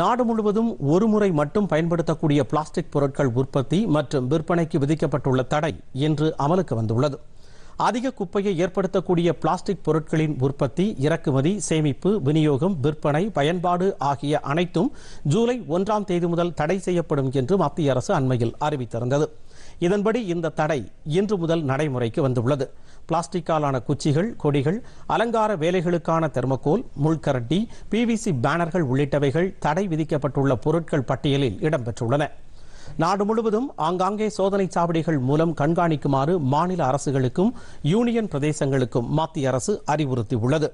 நாடு முழுவதும் ஒருமுறை மட்டும் பயன்படுத்தக்கூடிய பிளாஸ்டிக் பொருட்கள் உற்பத்தி மற்றும் விற்பனைக்கு விதிக்கப்பட்டுள்ள தடை இன்று அமலுக்கு வந்துள்ளது அதிக குப்பையை ஏற்படுத்தக்கூடிய பிளாஸ்டிக் பொருட்களின் உற்பத்தி இறக்குமதி சேமிப்பு விநியோகம் விற்பனை பயன்பாடு ஆகிய அனைத்தும் ஜூலை ஒன்றாம் தேதி முதல் தடை செய்யப்படும் என்று மத்திய அரசு அண்மையில் அறிவித்திருந்தது இதன்படி இந்த தடை இன்று முதல் நடைமுறைக்கு வந்துள்ளது பிளாஸ்டிக்காலான குச்சிகள் கொடிகள் அலங்கார வேலைகளுக்கான தெர்மகோல் முள்கரட்டி பிவிசி பேனர்கள் உள்ளிட்டவைகள் தடை விதிக்கப்பட்டுள்ள பொருட்கள் பட்டியலில் இடம்பெற்றுள்ளன நாடு முழுவதும் ஆங்காங்கே சோதனை சாவடிகள் மூலம் கண்காணிக்குமாறு மாநில அரசுகளுக்கும் யூனியன் பிரதேசங்களுக்கும் மத்திய அரசு அறிவுறுத்தியுள்ளது